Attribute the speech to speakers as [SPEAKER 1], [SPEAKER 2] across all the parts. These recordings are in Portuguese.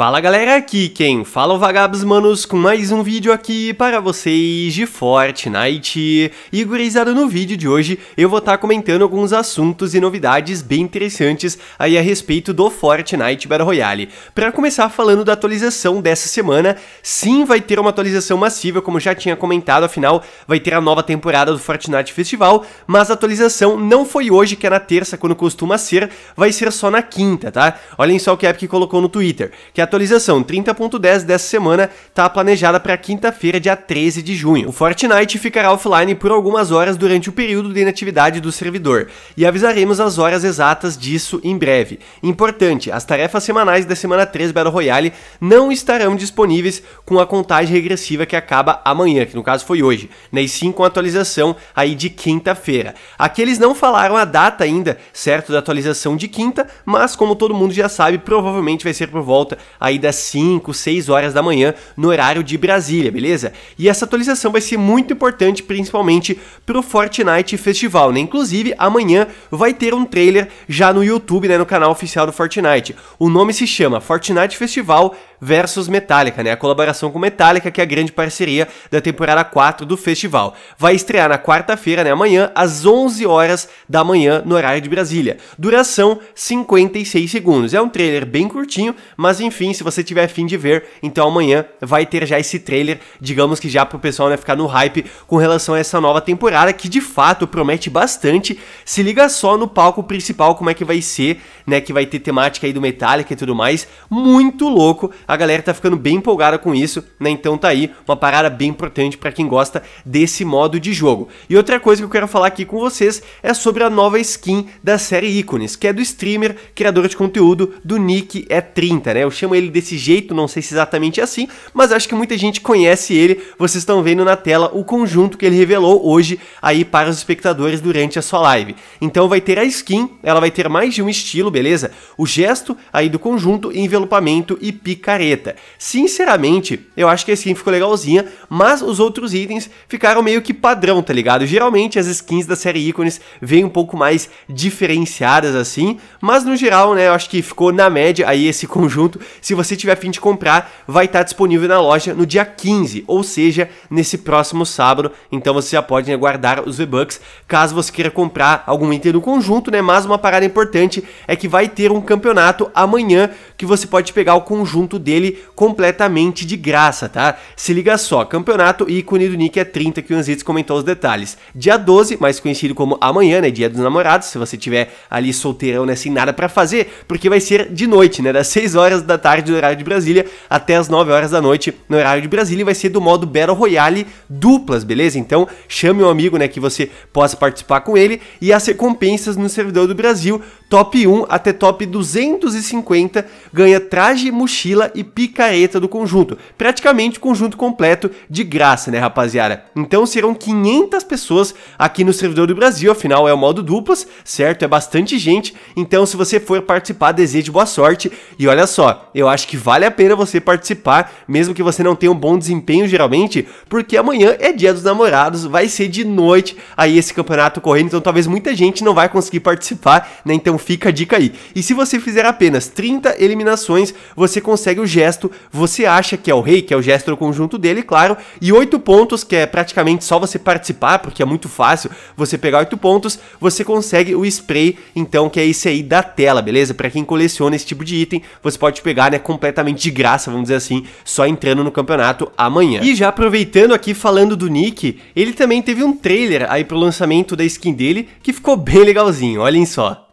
[SPEAKER 1] Fala galera, aqui quem fala é o Vagabos Manos com mais um vídeo aqui para vocês de Fortnite. E gurizada, no vídeo de hoje eu vou estar tá comentando alguns assuntos e novidades bem interessantes aí a respeito do Fortnite Battle Royale. Para começar falando da atualização dessa semana, sim vai ter uma atualização massiva, como já tinha comentado, afinal vai ter a nova temporada do Fortnite Festival, mas a atualização não foi hoje, que é na terça, quando costuma ser, vai ser só na quinta, tá? Olhem só o que a Epic colocou no Twitter, que a atualização 30.10 dessa semana está planejada para quinta-feira, dia 13 de junho. O Fortnite ficará offline por algumas horas durante o período de inatividade do servidor e avisaremos as horas exatas disso em breve. Importante, as tarefas semanais da semana 3 Battle Royale não estarão disponíveis com a contagem regressiva que acaba amanhã, que no caso foi hoje, né? e sim com a atualização aí de quinta-feira. Aqui eles não falaram a data ainda, certo, da atualização de quinta, mas como todo mundo já sabe, provavelmente vai ser por volta aí das 5, 6 horas da manhã no horário de Brasília, beleza? E essa atualização vai ser muito importante, principalmente pro Fortnite Festival, né? Inclusive, amanhã vai ter um trailer já no YouTube, né? No canal oficial do Fortnite. O nome se chama Fortnite Festival versus Metallica, né? A colaboração com Metallica, que é a grande parceria da temporada 4 do festival. Vai estrear na quarta-feira, né, amanhã, às 11 horas da manhã no horário de Brasília. Duração 56 segundos. É um trailer bem curtinho, mas enfim, enfim, se você tiver fim de ver, então amanhã vai ter já esse trailer, digamos que já pro pessoal né, ficar no hype com relação a essa nova temporada, que de fato promete bastante. Se liga só no palco principal como é que vai ser, né, que vai ter temática aí do Metallica e tudo mais. Muito louco. A galera tá ficando bem empolgada com isso, né? Então tá aí uma parada bem importante para quem gosta desse modo de jogo. E outra coisa que eu quero falar aqui com vocês é sobre a nova skin da série Ícones, que é do streamer, criador de conteúdo do Nick é 30, né? Eu chamo ele ele desse jeito, não sei se exatamente é assim, mas acho que muita gente conhece ele. Vocês estão vendo na tela o conjunto que ele revelou hoje aí para os espectadores durante a sua live. Então vai ter a skin, ela vai ter mais de um estilo, beleza? O gesto aí do conjunto, envelopamento e picareta. Sinceramente, eu acho que a skin ficou legalzinha, mas os outros itens ficaram meio que padrão, tá ligado? Geralmente as skins da série ícones vêm um pouco mais diferenciadas assim, mas no geral, né, eu acho que ficou na média aí esse conjunto se você tiver fim de comprar, vai estar disponível na loja no dia 15, ou seja, nesse próximo sábado. Então você já pode aguardar guardar os V-Bucks caso você queira comprar algum item do conjunto, né? Mas uma parada importante é que vai ter um campeonato amanhã que você pode pegar o conjunto dele completamente de graça, tá? Se liga só, campeonato ícone do Nick é 30 que o Anzites comentou os detalhes. Dia 12, mais conhecido como amanhã, né? Dia dos namorados, se você tiver ali solteirão, né? Sem nada para fazer, porque vai ser de noite, né? Das 6 horas da tarde tarde no horário de Brasília até as 9 horas da noite no horário de Brasília e vai ser do modo Battle Royale duplas, beleza? Então chame um amigo, né, que você possa participar com ele e as recompensas no servidor do Brasil, top 1 até top 250, ganha traje, mochila e picareta do conjunto. Praticamente o conjunto completo de graça, né, rapaziada? Então serão 500 pessoas aqui no servidor do Brasil, afinal é o modo duplas, certo? É bastante gente. Então se você for participar, desejo boa sorte. E olha só, eu acho que vale a pena você participar, mesmo que você não tenha um bom desempenho geralmente, porque amanhã é dia dos namorados, vai ser de noite aí esse campeonato correndo, então talvez muita gente não vai conseguir participar, né? Então fica a dica aí. E se você fizer apenas 30 eliminações, você consegue o gesto, você acha que é o rei, que é o gesto do conjunto dele, claro, e 8 pontos, que é praticamente só você participar, porque é muito fácil você pegar 8 pontos, você consegue o spray, então, que é esse aí da tela, beleza? Para quem coleciona esse tipo de item, você pode pegar é completamente de graça, vamos dizer assim, só entrando no campeonato amanhã. E já aproveitando aqui falando do Nick, ele também teve um trailer aí pro lançamento da skin dele que ficou bem legalzinho, olhem só.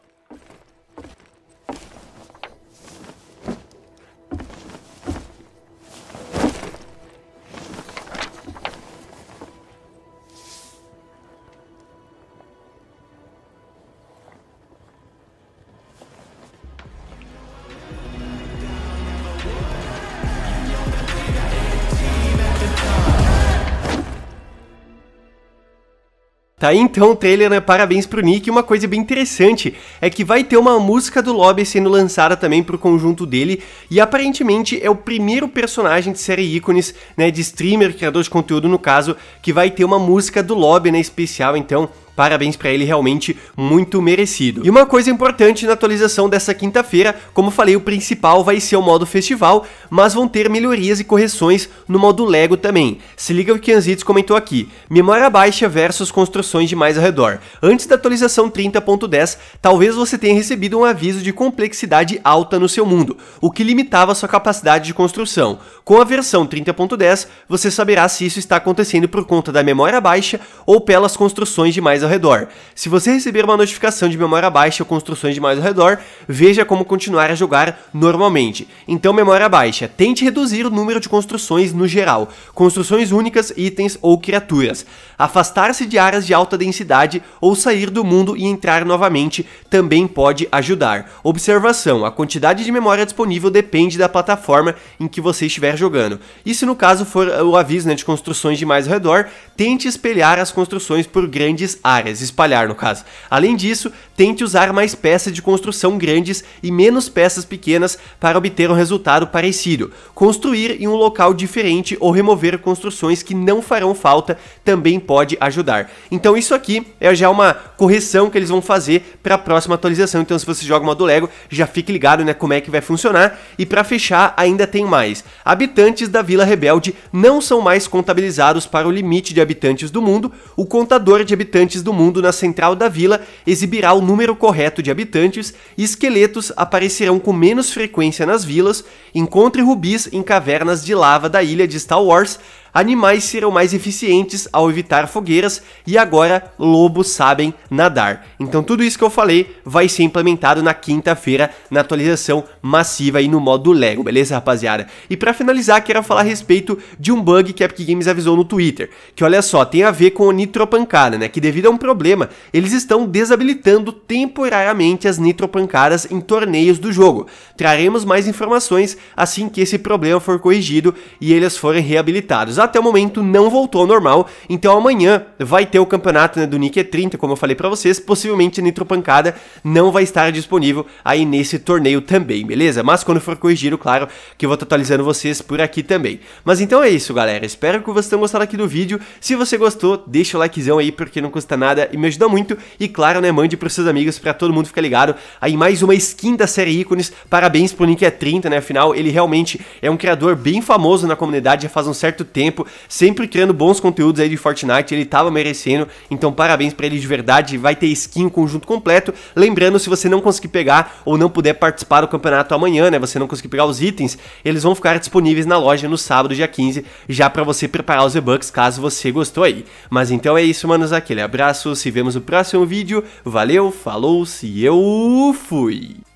[SPEAKER 1] Tá então trailer, né? Parabéns pro Nick. E uma coisa bem interessante é que vai ter uma música do Lobby sendo lançada também pro conjunto dele. E aparentemente é o primeiro personagem de série ícones, né? De streamer, criador de conteúdo no caso, que vai ter uma música do Lobby, né? Especial, então Parabéns para ele, realmente muito merecido. E uma coisa importante na atualização dessa quinta-feira, como falei, o principal vai ser o modo festival, mas vão ter melhorias e correções no modo Lego também. Se liga o que Anzides comentou aqui: memória baixa versus construções de mais ao redor. Antes da atualização 30.10, talvez você tenha recebido um aviso de complexidade alta no seu mundo, o que limitava sua capacidade de construção. Com a versão 30.10, você saberá se isso está acontecendo por conta da memória baixa ou pelas construções de mais ao ao redor. Se você receber uma notificação de memória baixa ou construções de mais ao redor, veja como continuar a jogar normalmente. Então, memória baixa, tente reduzir o número de construções no geral, construções únicas, itens ou criaturas. Afastar-se de áreas de alta densidade ou sair do mundo e entrar novamente também pode ajudar. Observação: a quantidade de memória disponível depende da plataforma em que você estiver jogando. E se no caso for o aviso né, de construções de mais ao redor, tente espelhar as construções por grandes áreas áreas, espalhar no caso. Além disso, tente usar mais peças de construção grandes e menos peças pequenas para obter um resultado parecido. Construir em um local diferente ou remover construções que não farão falta também pode ajudar. Então isso aqui é já uma correção que eles vão fazer para a próxima atualização. Então se você joga uma do Lego, já fique ligado, né, como é que vai funcionar. E para fechar, ainda tem mais. Habitantes da Vila Rebelde não são mais contabilizados para o limite de habitantes do mundo. O contador de habitantes do mundo na central da vila exibirá o número correto de habitantes e esqueletos aparecerão com menos frequência nas vilas, encontre rubis em cavernas de lava da ilha de Star Wars, Animais serão mais eficientes ao evitar fogueiras e agora lobos sabem nadar. Então tudo isso que eu falei vai ser implementado na quinta-feira na atualização massiva e no modo Lego, beleza, rapaziada? E para finalizar, quero falar a respeito de um bug que a Epic Games avisou no Twitter, que olha só, tem a ver com o nitropancada, né? Que devido a um problema, eles estão desabilitando temporariamente as nitropancadas em torneios do jogo. Traremos mais informações assim que esse problema for corrigido e eles forem reabilitados até o momento não voltou ao normal. Então amanhã vai ter o campeonato né, do Nick E30, como eu falei para vocês. Possivelmente a nitropancada não vai estar disponível aí nesse torneio também, beleza? Mas quando for corrigido, claro, que eu vou estar atualizando vocês por aqui também. Mas então é isso, galera. Espero que vocês tenham gostado aqui do vídeo. Se você gostou, deixa o likezão aí, porque não custa nada e me ajuda muito. E claro, né, mande pros seus amigos para todo mundo ficar ligado. Aí mais uma skin da série Ícones. Parabéns pro Nick E30, né? Afinal, ele realmente é um criador bem famoso na comunidade já faz um certo tempo tempo, sempre criando bons conteúdos aí de Fortnite, ele tava merecendo, então parabéns para ele de verdade, vai ter skin conjunto completo. Lembrando, se você não conseguir pegar ou não puder participar do campeonato amanhã, né, você não conseguir pegar os itens, eles vão ficar disponíveis na loja no sábado, dia 15, já para você preparar os e-bucks caso você gostou aí. Mas então é isso, manos, aquele abraço, se vemos no próximo vídeo, valeu, falou, se eu fui!